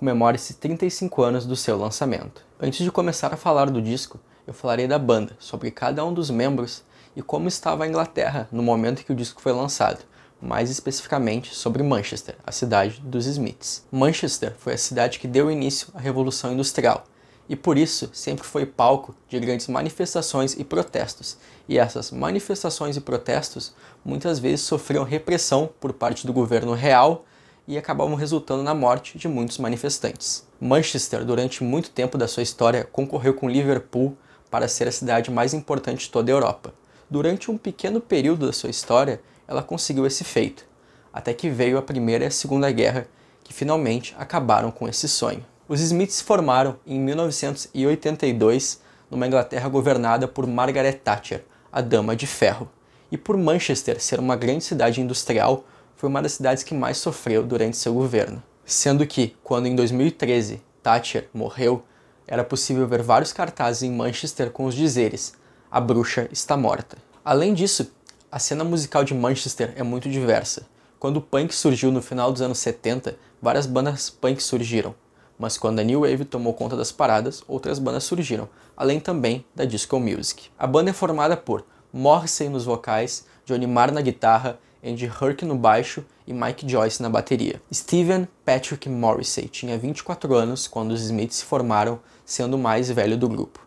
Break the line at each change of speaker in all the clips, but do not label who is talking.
comemora esses 35 anos do seu lançamento. Antes de começar a falar do disco, eu falarei da banda, sobre cada um dos membros e como estava a Inglaterra no momento que o disco foi lançado, mais especificamente sobre Manchester, a cidade dos Smiths. Manchester foi a cidade que deu início à Revolução Industrial e por isso sempre foi palco de grandes manifestações e protestos, e essas manifestações e protestos muitas vezes sofriam repressão por parte do governo real e acabavam resultando na morte de muitos manifestantes. Manchester, durante muito tempo da sua história, concorreu com Liverpool para ser a cidade mais importante de toda a Europa. Durante um pequeno período da sua história, ela conseguiu esse feito, até que veio a Primeira e a Segunda Guerra, que finalmente acabaram com esse sonho. Os Smiths se formaram em 1982 numa Inglaterra governada por Margaret Thatcher, a Dama de Ferro. E por Manchester ser uma grande cidade industrial, foi uma das cidades que mais sofreu durante seu governo. Sendo que, quando em 2013 Thatcher morreu, era possível ver vários cartazes em Manchester com os dizeres: A bruxa está morta. Além disso, a cena musical de Manchester é muito diversa. Quando o punk surgiu no final dos anos 70, várias bandas punk surgiram, mas quando a New Wave tomou conta das paradas, outras bandas surgiram, além também da disco music. A banda é formada por Morrissey nos vocais, Johnny Marr na guitarra, Andy Herc no baixo e Mike Joyce na bateria. Steven Patrick Morrissey tinha 24 anos quando os Smiths se formaram, sendo o mais velho do grupo.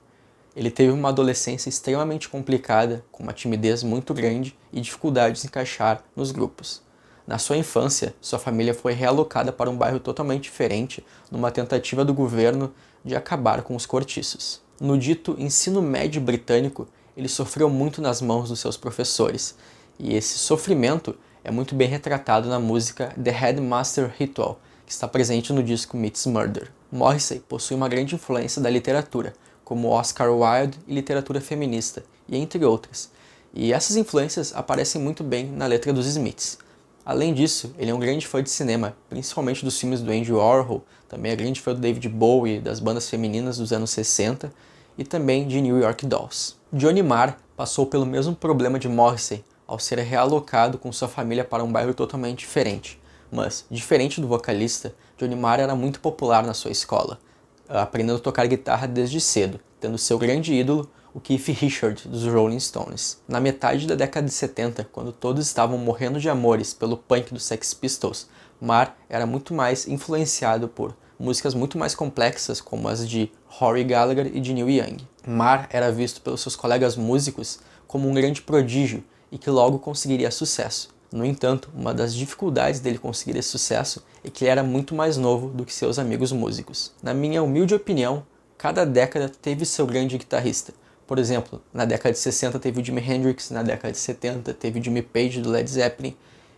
Ele teve uma adolescência extremamente complicada, com uma timidez muito grande e dificuldade de encaixar nos grupos. Na sua infância, sua família foi realocada para um bairro totalmente diferente numa tentativa do governo de acabar com os cortiços. No dito ensino médio britânico, ele sofreu muito nas mãos dos seus professores e esse sofrimento é muito bem retratado na música The Headmaster Ritual, que está presente no disco Meets Murder. Morrissey possui uma grande influência da literatura, como Oscar Wilde e literatura feminista, e entre outras. E essas influências aparecem muito bem na letra dos Smiths. Além disso, ele é um grande fã de cinema, principalmente dos filmes do Andy Warhol, também é grande fã do David Bowie, das bandas femininas dos anos 60 e também de New York Dolls. Johnny Marr passou pelo mesmo problema de Morrissey ao ser realocado com sua família para um bairro totalmente diferente. Mas, diferente do vocalista, Johnny Marr era muito popular na sua escola, aprendendo a tocar guitarra desde cedo, tendo seu grande ídolo, o Keith Richard, dos Rolling Stones. Na metade da década de 70, quando todos estavam morrendo de amores pelo punk dos Sex Pistols, Marr era muito mais influenciado por músicas muito mais complexas, como as de Rory Gallagher e de Neil Young. Marr era visto pelos seus colegas músicos como um grande prodígio e que logo conseguiria sucesso. No entanto, uma das dificuldades dele conseguir esse sucesso é que ele era muito mais novo do que seus amigos músicos. Na minha humilde opinião, cada década teve seu grande guitarrista. Por exemplo, na década de 60 teve o Jimi Hendrix, na década de 70 teve o Jimmy Page do Led Zeppelin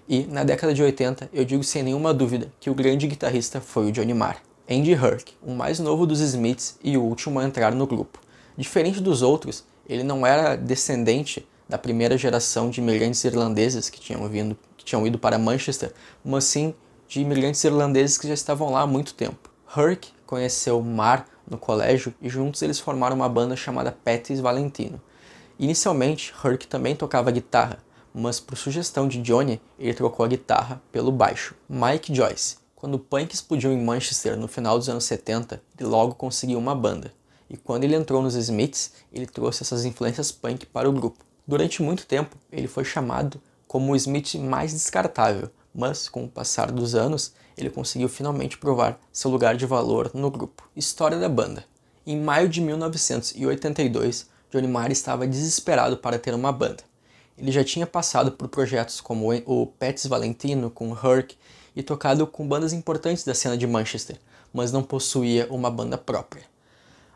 e na década de 80 eu digo sem nenhuma dúvida que o grande guitarrista foi o Johnny Marr. Andy Herc, o mais novo dos Smiths e o último a entrar no grupo. Diferente dos outros, ele não era descendente da primeira geração de imigrantes irlandeses que tinham, vindo, que tinham ido para Manchester, mas sim de imigrantes irlandeses que já estavam lá há muito tempo. Herc conheceu Mar no colégio e juntos eles formaram uma banda chamada Pettis Valentino. Inicialmente, Herc também tocava guitarra, mas por sugestão de Johnny, ele trocou a guitarra pelo baixo. Mike Joyce. Quando o punk explodiu em Manchester no final dos anos 70, ele logo conseguiu uma banda. E quando ele entrou nos Smiths, ele trouxe essas influências punk para o grupo. Durante muito tempo, ele foi chamado como o Smith mais descartável, mas com o passar dos anos, ele conseguiu finalmente provar seu lugar de valor no grupo. História da banda. Em maio de 1982, Johnny Marr estava desesperado para ter uma banda. Ele já tinha passado por projetos como o Pets Valentino com Herc e tocado com bandas importantes da cena de Manchester, mas não possuía uma banda própria.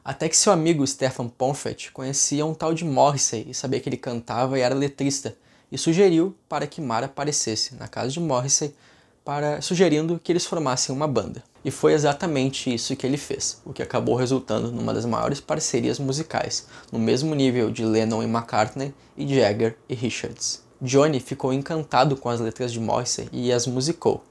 Até que seu amigo Stefan Pomfret conhecia um tal de Morrissey e sabia que ele cantava e era letrista, e sugeriu para que Mara aparecesse na casa de Morrissey, para, sugerindo que eles formassem uma banda. E foi exatamente isso que ele fez, o que acabou resultando numa das maiores parcerias musicais, no mesmo nível de Lennon e McCartney, e Jagger e Richards. Johnny ficou encantado com as letras de Morrissey e as musicou.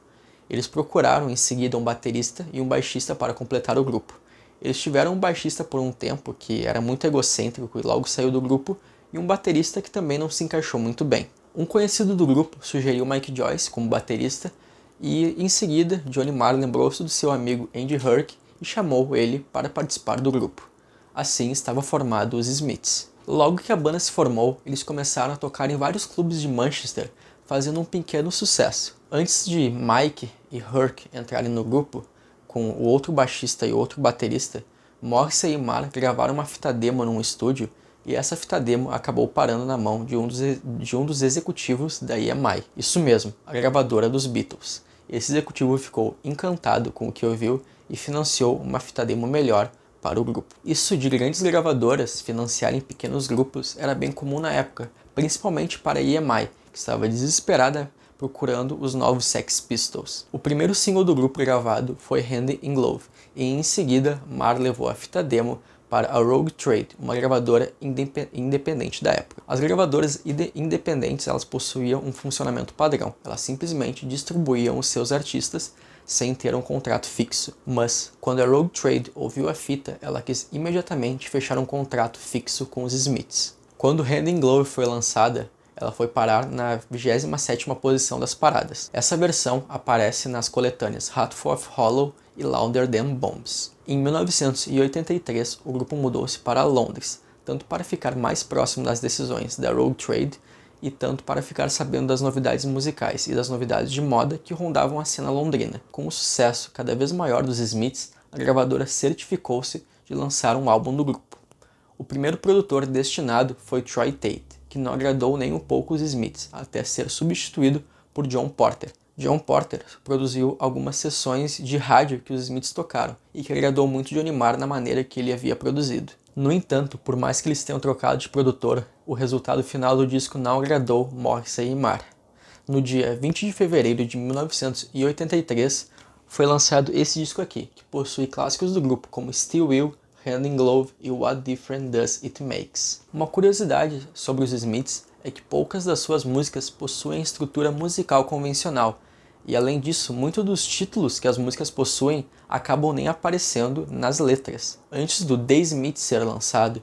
Eles procuraram em seguida um baterista e um baixista para completar o grupo eles tiveram um baixista por um tempo que era muito egocêntrico e logo saiu do grupo, e um baterista que também não se encaixou muito bem. Um conhecido do grupo sugeriu Mike Joyce como baterista, e em seguida Johnny Marr lembrou-se do seu amigo Andy Herc e chamou ele para participar do grupo. Assim estava formado os Smiths. Logo que a banda se formou, eles começaram a tocar em vários clubes de Manchester, fazendo um pequeno sucesso. Antes de Mike e Herc entrarem no grupo, com o outro baixista e outro baterista, Morrissey e Mar gravaram uma fita demo num estúdio e essa fita demo acabou parando na mão de um dos, de um dos executivos da EMI. Isso mesmo, a gravadora dos Beatles. Esse executivo ficou encantado com o que ouviu e financiou uma fita demo melhor para o grupo. Isso de grandes gravadoras financiarem pequenos grupos era bem comum na época, principalmente para a EMI, que estava desesperada procurando os novos Sex Pistols. O primeiro single do grupo gravado foi Hand in Glove, e em seguida Mar levou a fita demo para a Rogue Trade, uma gravadora independente da época. As gravadoras independentes elas possuíam um funcionamento padrão, elas simplesmente distribuíam os seus artistas sem ter um contrato fixo. Mas, quando a Rogue Trade ouviu a fita, ela quis imediatamente fechar um contrato fixo com os Smiths. Quando Hand in Glove foi lançada, ela foi parar na 27ª posição das paradas. Essa versão aparece nas coletâneas Hartforth Hollow e Louder Than Bombs. Em 1983, o grupo mudou-se para Londres, tanto para ficar mais próximo das decisões da Road Trade e tanto para ficar sabendo das novidades musicais e das novidades de moda que rondavam a cena londrina. Com o sucesso cada vez maior dos Smiths, a gravadora certificou-se de lançar um álbum do grupo. O primeiro produtor destinado foi Troy Tate que não agradou nem um pouco os Smiths, até ser substituído por John Porter. John Porter produziu algumas sessões de rádio que os Smiths tocaram e que agradou muito Johnny Marr na maneira que ele havia produzido. No entanto, por mais que eles tenham trocado de produtor, o resultado final do disco não agradou Morrissey e Marr. No dia 20 de fevereiro de 1983, foi lançado esse disco aqui, que possui clássicos do grupo como Steel Will, Hand in Glove e What Difference Does It Makes. Uma curiosidade sobre os Smiths é que poucas das suas músicas possuem estrutura musical convencional, e além disso, muitos dos títulos que as músicas possuem acabam nem aparecendo nas letras. Antes do The Smith ser lançado,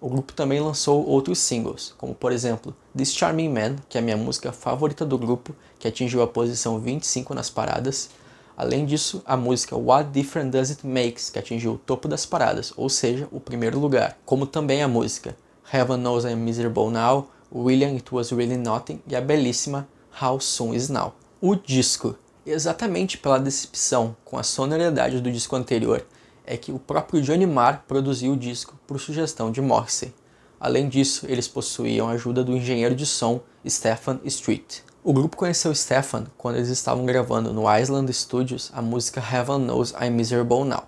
o grupo também lançou outros singles, como por exemplo This Charming Man, que é a minha música favorita do grupo, que atingiu a posição 25 nas paradas, Além disso, a música What Difference Does It Makes, que atingiu o topo das paradas, ou seja, o primeiro lugar, como também a música Heaven Knows I'm Miserable Now, William It Was Really Nothing e a belíssima How Soon Is Now. O disco, exatamente pela decepção com a sonoridade do disco anterior, é que o próprio Johnny Marr produziu o disco por sugestão de Morrissey. Além disso, eles possuíam a ajuda do engenheiro de som Stephen Street. O grupo conheceu Stefan quando eles estavam gravando no Island Studios a música Heaven Knows I'm Miserable Now.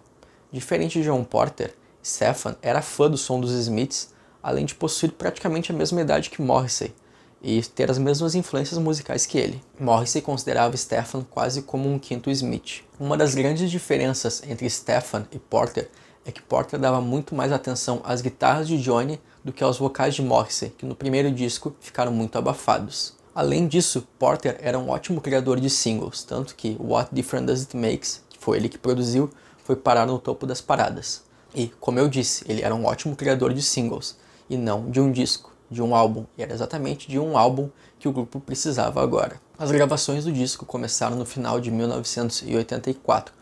Diferente de John Porter, Stefan era fã do som dos Smiths, além de possuir praticamente a mesma idade que Morrissey e ter as mesmas influências musicais que ele. Morrissey considerava Stefan quase como um quinto Smith. Uma das grandes diferenças entre Stefan e Porter é que Porter dava muito mais atenção às guitarras de Johnny do que aos vocais de Morrissey, que no primeiro disco ficaram muito abafados. Além disso, Porter era um ótimo criador de singles, tanto que What Difference Does It Makes, que foi ele que produziu, foi parar no topo das paradas. E, como eu disse, ele era um ótimo criador de singles, e não de um disco, de um álbum, e era exatamente de um álbum que o grupo precisava agora. As gravações do disco começaram no final de 1984,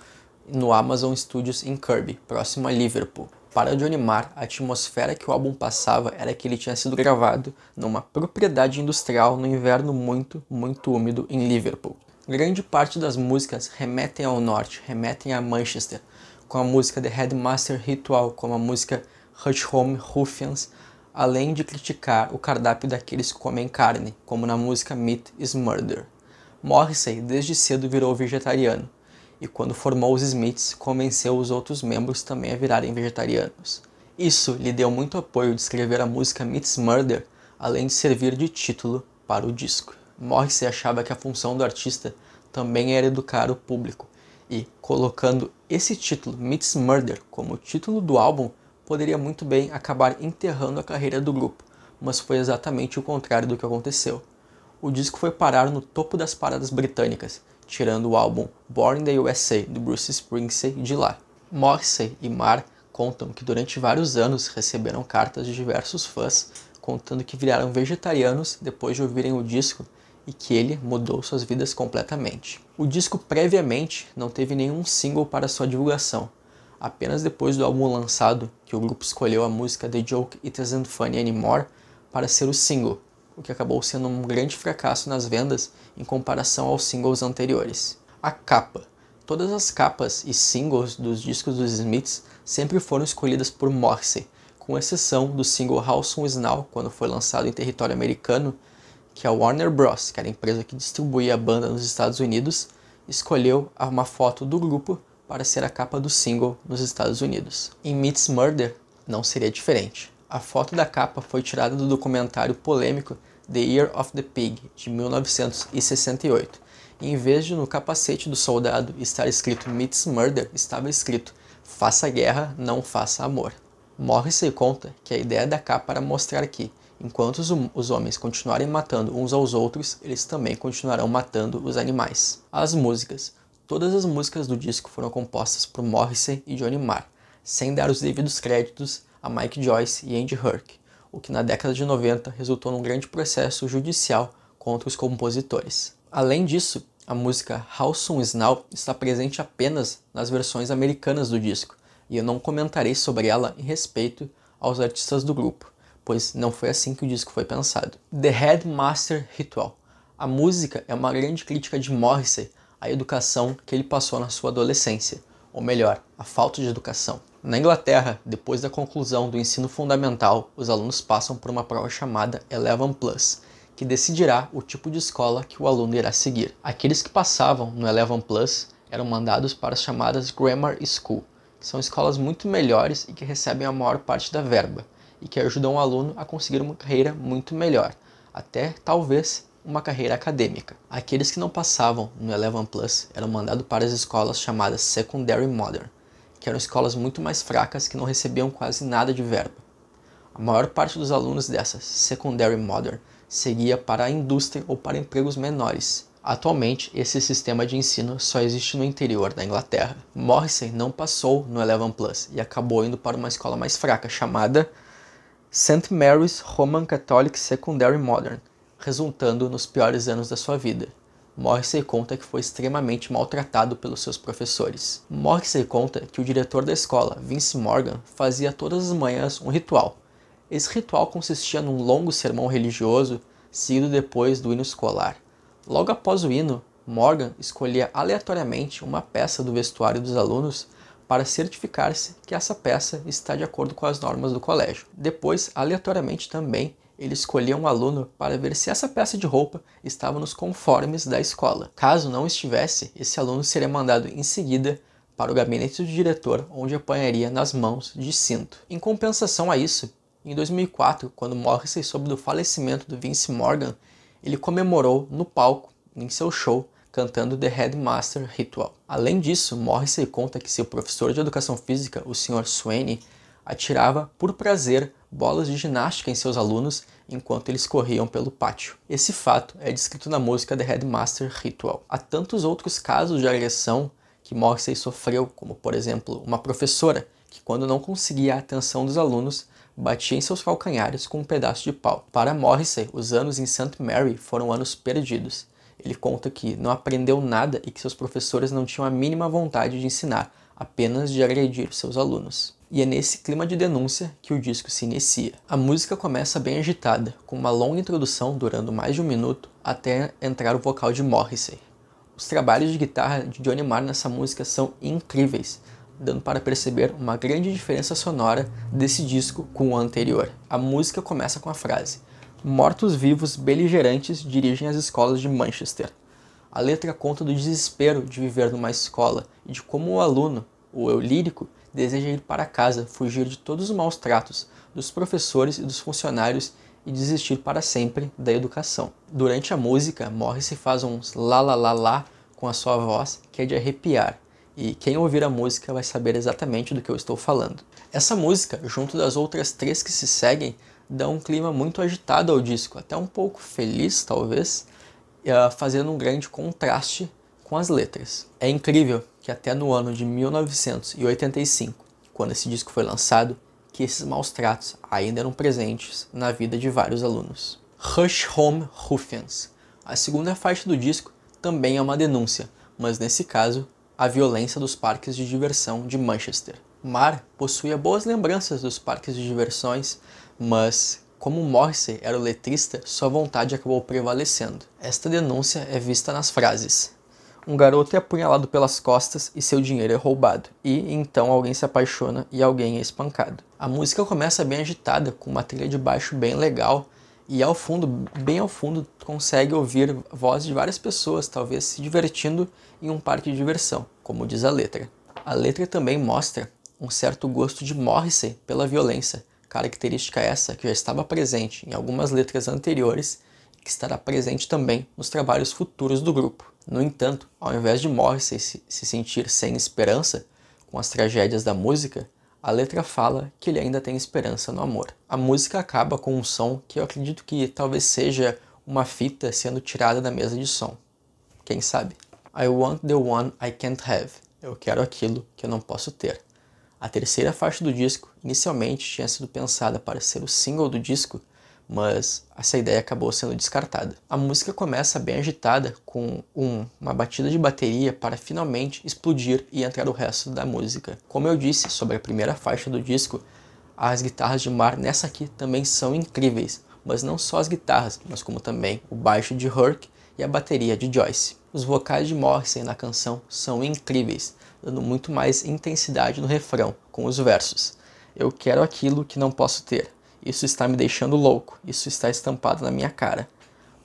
no Amazon Studios em Kirby, próximo a Liverpool. Para Johnny Marr, a atmosfera que o álbum passava era que ele tinha sido gravado numa propriedade industrial no inverno muito, muito úmido em Liverpool. Grande parte das músicas remetem ao norte, remetem a Manchester, com a música The Headmaster Ritual, como a música Rush Home Ruffians, além de criticar o cardápio daqueles que comem carne, como na música Meat is Murder. Morrissey desde cedo virou vegetariano, e quando formou os Smiths, convenceu os outros membros também a virarem vegetarianos. Isso lhe deu muito apoio de escrever a música Meets Murder, além de servir de título para o disco. Morrissey achava que a função do artista também era educar o público, e colocando esse título, Meets Murder, como título do álbum, poderia muito bem acabar enterrando a carreira do grupo, mas foi exatamente o contrário do que aconteceu. O disco foi parar no topo das paradas britânicas, tirando o álbum Born in the USA do Bruce Springsteen de lá. Morrissey e Marr contam que durante vários anos receberam cartas de diversos fãs contando que viraram vegetarianos depois de ouvirem o disco e que ele mudou suas vidas completamente. O disco previamente não teve nenhum single para sua divulgação. Apenas depois do álbum lançado, que o grupo escolheu a música The Joke It Isn't Funny Anymore para ser o single, o que acabou sendo um grande fracasso nas vendas em comparação aos singles anteriores. A capa. Todas as capas e singles dos discos dos Smiths sempre foram escolhidas por Morrissey, com exceção do single Halson Is Now, quando foi lançado em território americano, que a Warner Bros., que era a empresa que distribuía a banda nos Estados Unidos, escolheu uma foto do grupo para ser a capa do single nos Estados Unidos. Em Meets Murder não seria diferente. A foto da capa foi tirada do documentário polêmico The Year of the Pig, de 1968. E em vez de no capacete do soldado estar escrito Meets Murder, estava escrito Faça guerra, não faça amor. Morrissey conta que a ideia da capa era mostrar que, enquanto os, hum, os homens continuarem matando uns aos outros, eles também continuarão matando os animais. As músicas. Todas as músicas do disco foram compostas por Morrissey e Johnny Marr, sem dar os devidos créditos a Mike Joyce e Andy Herc, o que na década de 90 resultou num grande processo judicial contra os compositores. Além disso, a música How Soon Is Now está presente apenas nas versões americanas do disco, e eu não comentarei sobre ela em respeito aos artistas do grupo, pois não foi assim que o disco foi pensado. The Headmaster Ritual. A música é uma grande crítica de Morrissey à educação que ele passou na sua adolescência, ou melhor, à falta de educação. Na Inglaterra, depois da conclusão do ensino fundamental, os alunos passam por uma prova chamada Eleven Plus, que decidirá o tipo de escola que o aluno irá seguir. Aqueles que passavam no Eleven Plus eram mandados para as chamadas Grammar School, que são escolas muito melhores e que recebem a maior parte da verba, e que ajudam o aluno a conseguir uma carreira muito melhor, até talvez uma carreira acadêmica. Aqueles que não passavam no Eleven Plus eram mandados para as escolas chamadas Secondary Modern, que eram escolas muito mais fracas que não recebiam quase nada de verba. A maior parte dos alunos dessas secondary modern seguia para a indústria ou para empregos menores. Atualmente, esse sistema de ensino só existe no interior da Inglaterra. Morrison não passou no Eleven Plus e acabou indo para uma escola mais fraca chamada St. Mary's Roman Catholic Secondary Modern, resultando nos piores anos da sua vida. Morrissey conta que foi extremamente maltratado pelos seus professores. Morrissey conta que o diretor da escola, Vince Morgan, fazia todas as manhãs um ritual. Esse ritual consistia num longo sermão religioso, seguido depois do hino escolar. Logo após o hino, Morgan escolhia aleatoriamente uma peça do vestuário dos alunos para certificar-se que essa peça está de acordo com as normas do colégio. Depois, aleatoriamente também, ele escolhia um aluno para ver se essa peça de roupa estava nos conformes da escola. Caso não estivesse, esse aluno seria mandado em seguida para o gabinete do diretor, onde apanharia nas mãos de cinto. Em compensação a isso, em 2004, quando Morrissey soube do falecimento do Vince Morgan, ele comemorou no palco, em seu show, cantando The Headmaster Ritual. Além disso, Morrissey conta que seu professor de educação física, o Sr. Swain, atirava por prazer bolas de ginástica em seus alunos enquanto eles corriam pelo pátio. Esse fato é descrito na música The Headmaster Ritual. Há tantos outros casos de agressão que Morrissey sofreu, como por exemplo uma professora que, quando não conseguia a atenção dos alunos, batia em seus calcanhares com um pedaço de pau. Para Morrissey, os anos em St. Mary foram anos perdidos. Ele conta que não aprendeu nada e que seus professores não tinham a mínima vontade de ensinar, apenas de agredir seus alunos e é nesse clima de denúncia que o disco se inicia. A música começa bem agitada, com uma longa introdução durando mais de um minuto até entrar o vocal de Morrissey. Os trabalhos de guitarra de Johnny Marr nessa música são incríveis, dando para perceber uma grande diferença sonora desse disco com o anterior. A música começa com a frase: Mortos-vivos beligerantes dirigem as escolas de Manchester. A letra conta do desespero de viver numa escola e de como o aluno, o eu lírico, deseja ir para casa, fugir de todos os maus tratos, dos professores e dos funcionários e desistir para sempre da educação. Durante a música, Morris faz uns la la la la com a sua voz que é de arrepiar, e quem ouvir a música vai saber exatamente do que eu estou falando. Essa música, junto das outras três que se seguem, dá um clima muito agitado ao disco, até um pouco feliz talvez, eh, fazendo um grande contraste com as letras. É incrível que até no ano de 1985, quando esse disco foi lançado, que esses maus tratos ainda eram presentes na vida de vários alunos. Rush Home Ruffians. A segunda faixa do disco também é uma denúncia, mas nesse caso, a violência dos parques de diversão de Manchester. Mar possuía boas lembranças dos parques de diversões, mas como Morrissey era o letrista, sua vontade acabou prevalecendo. Esta denúncia é vista nas frases um garoto é apunhalado pelas costas e seu dinheiro é roubado. E então alguém se apaixona e alguém é espancado. A música começa bem agitada, com uma trilha de baixo bem legal, e ao fundo, bem ao fundo, consegue ouvir voz de várias pessoas, talvez se divertindo em um parque de diversão, como diz a letra. A letra também mostra um certo gosto de Morrissey pela violência, característica essa que já estava presente em algumas letras anteriores que estará presente também nos trabalhos futuros do grupo. No entanto, ao invés de Morris se sentir sem esperança com as tragédias da música, a letra fala que ele ainda tem esperança no amor. A música acaba com um som que eu acredito que talvez seja uma fita sendo tirada da mesa de som. Quem sabe? I want the one I can't have. Eu quero aquilo que eu não posso ter. A terceira faixa do disco inicialmente tinha sido pensada para ser o single do disco, mas essa ideia acabou sendo descartada. A música começa bem agitada com um, uma batida de bateria para finalmente explodir e entrar o resto da música. Como eu disse sobre a primeira faixa do disco, as guitarras de mar nessa aqui também são incríveis, mas não só as guitarras, mas como também o baixo de Herc e a bateria de Joyce. Os vocais de Morrison na canção são incríveis, dando muito mais intensidade no refrão com os versos. Eu quero aquilo que não posso ter. Isso está me deixando louco, isso está estampado na minha cara.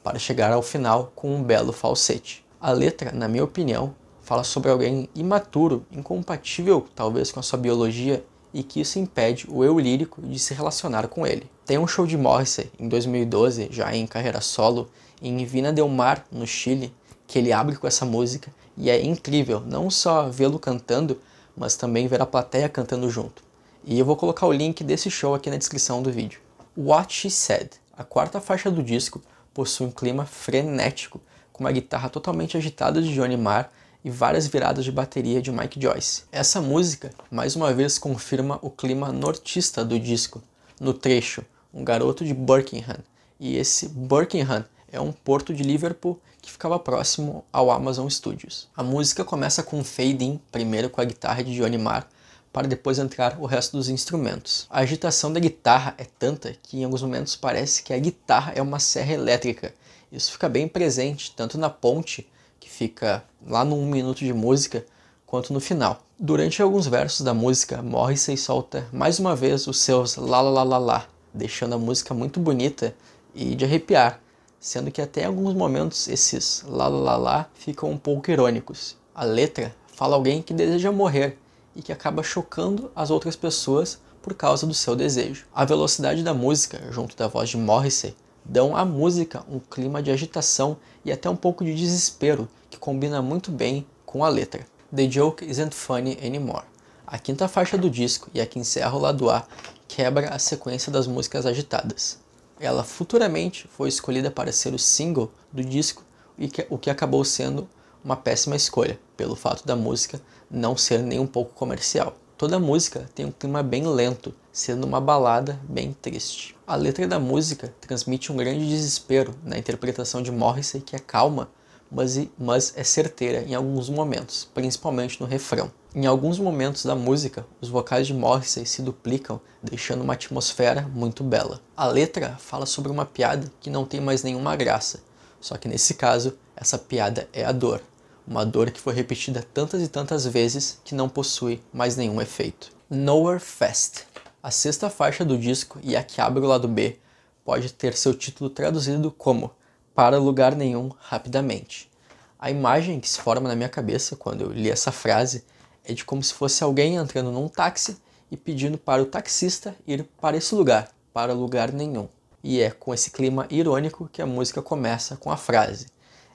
Para chegar ao final com um belo falsete. A letra, na minha opinião, fala sobre alguém imaturo, incompatível talvez com a sua biologia e que isso impede o eu lírico de se relacionar com ele. Tem um show de Morrissey em 2012, já em carreira solo, em Vina del Mar, no Chile, que ele abre com essa música e é incrível não só vê-lo cantando, mas também ver a plateia cantando junto. E eu vou colocar o link desse show aqui na descrição do vídeo. What She Said, a quarta faixa do disco, possui um clima frenético, com uma guitarra totalmente agitada de Johnny Marr e várias viradas de bateria de Mike Joyce. Essa música, mais uma vez, confirma o clima nortista do disco. No trecho, um garoto de Birkenham, e esse Birkenham é um porto de Liverpool que ficava próximo ao Amazon Studios. A música começa com um fade-in, primeiro com a guitarra de Johnny Marr, para depois entrar o resto dos instrumentos. A agitação da guitarra é tanta que em alguns momentos parece que a guitarra é uma serra elétrica. Isso fica bem presente tanto na ponte, que fica lá no 1 minuto de música, quanto no final. Durante alguns versos da música, Morrissey solta mais uma vez os seus lá lá lá lá lá, deixando a música muito bonita e de arrepiar, sendo que até em alguns momentos esses lá lá lá lá ficam um pouco irônicos. A letra fala alguém que deseja morrer, e que acaba chocando as outras pessoas por causa do seu desejo. A velocidade da música, junto da voz de Morrissey, dão à música um clima de agitação e até um pouco de desespero que combina muito bem com a letra. The Joke Isn't Funny Anymore. A quinta faixa do disco e a que encerra o lado A quebra a sequência das músicas agitadas. Ela futuramente foi escolhida para ser o single do disco e o que acabou sendo uma péssima escolha, pelo fato da música não ser nem um pouco comercial. Toda a música tem um clima bem lento, sendo uma balada bem triste. A letra da música transmite um grande desespero na interpretação de Morrissey, que é calma, mas, mas é certeira em alguns momentos, principalmente no refrão. Em alguns momentos da música, os vocais de Morrissey se duplicam, deixando uma atmosfera muito bela. A letra fala sobre uma piada que não tem mais nenhuma graça, só que nesse caso, essa piada é a dor uma dor que foi repetida tantas e tantas vezes que não possui mais nenhum efeito. Nowhere Fast, a sexta faixa do disco e a que abre o lado B, pode ter seu título traduzido como Para Lugar Nenhum Rapidamente. A imagem que se forma na minha cabeça quando eu li essa frase é de como se fosse alguém entrando num táxi e pedindo para o taxista ir para esse lugar, para lugar nenhum. E é com esse clima irônico que a música começa com a frase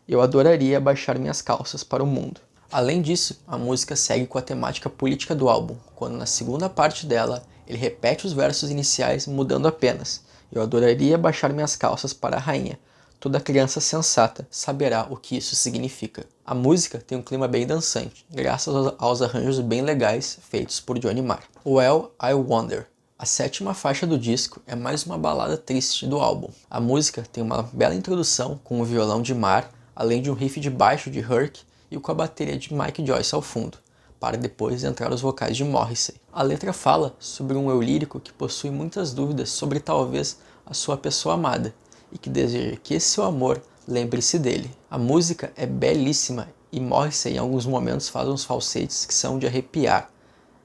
eu adoraria baixar minhas calças para o mundo. Além disso, a música segue com a temática política do álbum, quando na segunda parte dela ele repete os versos iniciais mudando apenas: Eu adoraria baixar minhas calças para a rainha. Toda criança sensata saberá o que isso significa. A música tem um clima bem dançante, graças aos arranjos bem legais feitos por Johnny Marr. Well, I Wonder, a sétima faixa do disco é mais uma balada triste do álbum. A música tem uma bela introdução com o violão de mar além de um riff de baixo de Herc e com a bateria de Mike Joyce ao fundo, para depois entrar os vocais de Morrissey. A letra fala sobre um eu lírico que possui muitas dúvidas sobre talvez a sua pessoa amada e que deseja que esse seu amor lembre-se dele. A música é belíssima e Morrissey em alguns momentos faz uns falsetes que são de arrepiar.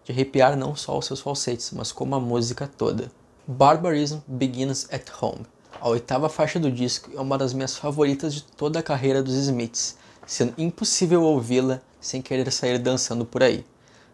De arrepiar não só os seus falsetes, mas como a música toda. Barbarism begins at home. A oitava faixa do disco é uma das minhas favoritas de toda a carreira dos Smiths, sendo impossível ouvi-la sem querer sair dançando por aí.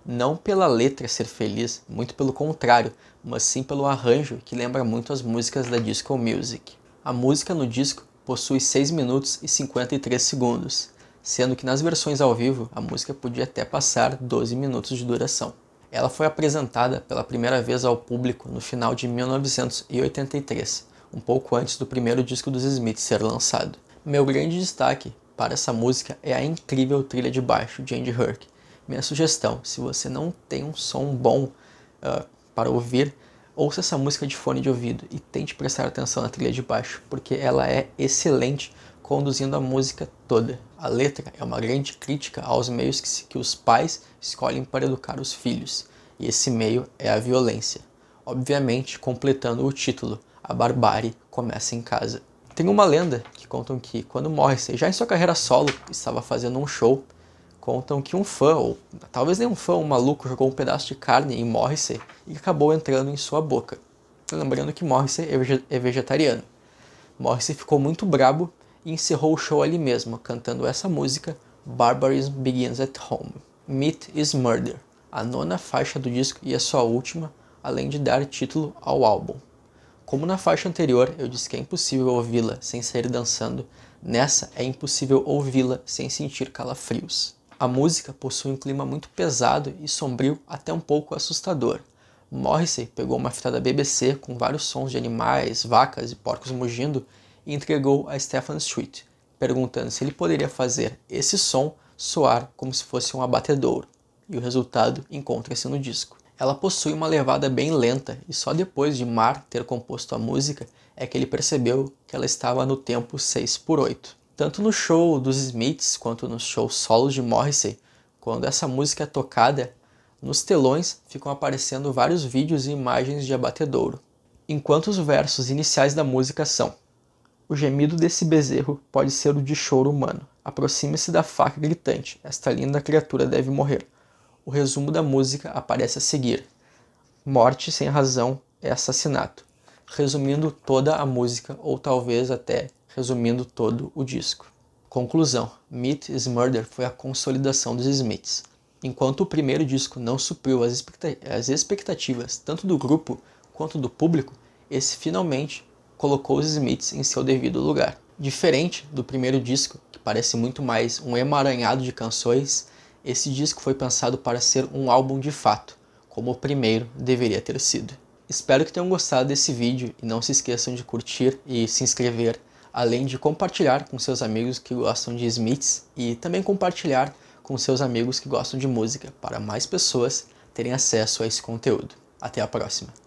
Não pela letra ser feliz, muito pelo contrário, mas sim pelo arranjo que lembra muito as músicas da disco music. A música no disco possui 6 minutos e 53 segundos, sendo que nas versões ao vivo a música podia até passar 12 minutos de duração. Ela foi apresentada pela primeira vez ao público no final de 1983 um pouco antes do primeiro disco dos Smiths ser lançado. Meu grande destaque para essa música é a incrível trilha de baixo de Andy Herc. Minha sugestão, se você não tem um som bom uh, para ouvir, ouça essa música de fone de ouvido e tente prestar atenção na trilha de baixo, porque ela é excelente conduzindo a música toda. A letra é uma grande crítica aos meios que, que os pais escolhem para educar os filhos, e esse meio é a violência. Obviamente, completando o título, a barbárie começa em casa. Tem uma lenda que contam que quando Morrissey, já em sua carreira solo, estava fazendo um show, contam que um fã, ou talvez nem um fã, um maluco, jogou um pedaço de carne em Morrissey e acabou entrando em sua boca. Lembrando que Morrissey é, é vegetariano. Morrissey ficou muito brabo e encerrou o show ali mesmo, cantando essa música, Barbarism Begins at Home. Meat is Murder, a nona faixa do disco e a sua última, além de dar título ao álbum. Como na faixa anterior eu disse que é impossível ouvi-la sem sair dançando, nessa é impossível ouvi-la sem sentir calafrios. A música possui um clima muito pesado e sombrio, até um pouco assustador. Morrissey pegou uma fita da BBC com vários sons de animais, vacas e porcos mugindo e entregou a Stefan Street, perguntando se ele poderia fazer esse som soar como se fosse um abatedouro. E o resultado encontra-se no disco. Ela possui uma levada bem lenta e só depois de Mar ter composto a música é que ele percebeu que ela estava no tempo 6 por 8. Tanto no show dos Smiths quanto nos shows solos de Morrissey, quando essa música é tocada, nos telões ficam aparecendo vários vídeos e imagens de abatedouro, enquanto os versos iniciais da música são: O gemido desse bezerro pode ser o de choro humano. Aproxime-se da faca gritante, esta linda criatura deve morrer. O resumo da música aparece a seguir. Morte sem razão é assassinato, resumindo toda a música ou talvez até resumindo todo o disco. Conclusão: Meat is Murder foi a consolidação dos Smiths. Enquanto o primeiro disco não supriu as, expecta as expectativas tanto do grupo quanto do público, esse finalmente colocou os Smiths em seu devido lugar. Diferente do primeiro disco, que parece muito mais um emaranhado de canções, esse disco foi pensado para ser um álbum de fato, como o primeiro deveria ter sido. Espero que tenham gostado desse vídeo e não se esqueçam de curtir e se inscrever, além de compartilhar com seus amigos que gostam de Smiths e também compartilhar com seus amigos que gostam de música, para mais pessoas terem acesso a esse conteúdo. Até a próxima!